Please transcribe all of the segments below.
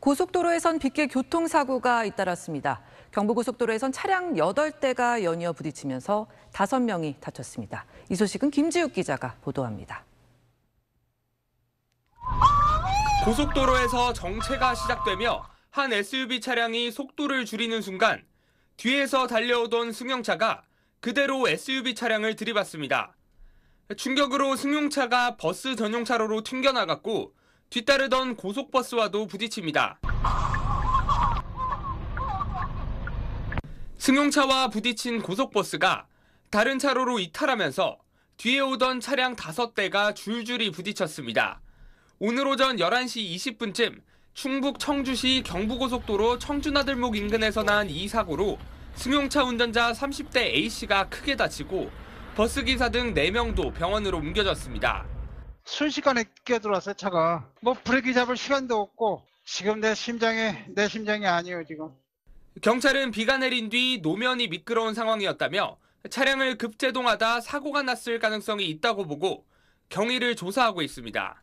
고속도로에선 빗길 교통사고가 잇따랐습니다. 경부고속도로에선 차량 8대가 연이어 부딪히면서 5명이 다쳤습니다. 이 소식은 김지욱 기자가 보도합니다. 고속도로에서 정체가 시작되며 한 SUV 차량이 속도를 줄이는 순간 뒤에서 달려오던 승용차가 그대로 SUV 차량을 들이받습니다. 충격으로 승용차가 버스 전용 차로로 튕겨나갔고 뒤따르던 고속버스와도 부딪힙니다. 승용차와 부딪힌 고속버스가 다른 차로로 이탈하면서 뒤에 오던 차량 5대가 줄줄이 부딪혔습니다. 오늘 오전 11시 20분쯤 충북 청주시 경부고속도로 청주나들목 인근에서 난 이 사고로 승용차 운전자 30대 A씨가 크게 다치고 버스기사 등 4명도 병원으로 옮겨졌습니다. 순식간에 끼어들어왔어요 차가 뭐 브레이크 잡을 시간도 없고 지금 내 심장에 내 심장이 아니에요 지금 경찰은 비가 내린 뒤 노면이 미끄러운 상황이었다며 차량을 급제동하다 사고가 났을 가능성이 있다고 보고 경위를 조사하고 있습니다.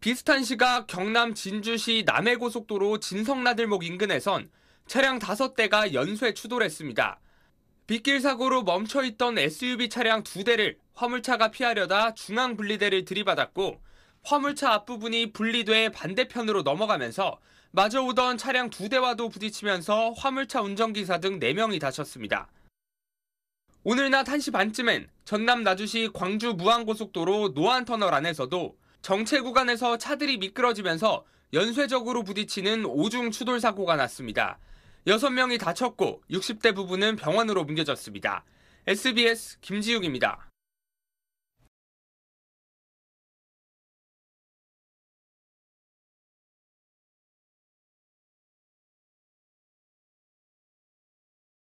비슷한 시각 경남 진주시 남해고속도로 진성나들목 인근에선 차량 5대가 연쇄 추돌했습니다. 빗길 사고로 멈춰있던 SUV 차량 두 대를 화물차가 피하려다 중앙 분리대를 들이받았고 화물차 앞부분이 분리돼 반대편으로 넘어가면서 마저 오던 차량 두 대와도 부딪히면서 화물차 운전기사 등 4명이 다쳤습니다. 오늘 낮 1시 반쯤엔 전남 나주시 광주 무안고속도로 노안터널 안에서도 정체 구간에서 차들이 미끄러지면서 연쇄적으로 부딪히는 오중 추돌 사고가 났습니다. 6명이 다쳤고 60대 부부는 병원으로 옮겨졌습니다. SBS 김지욱입니다.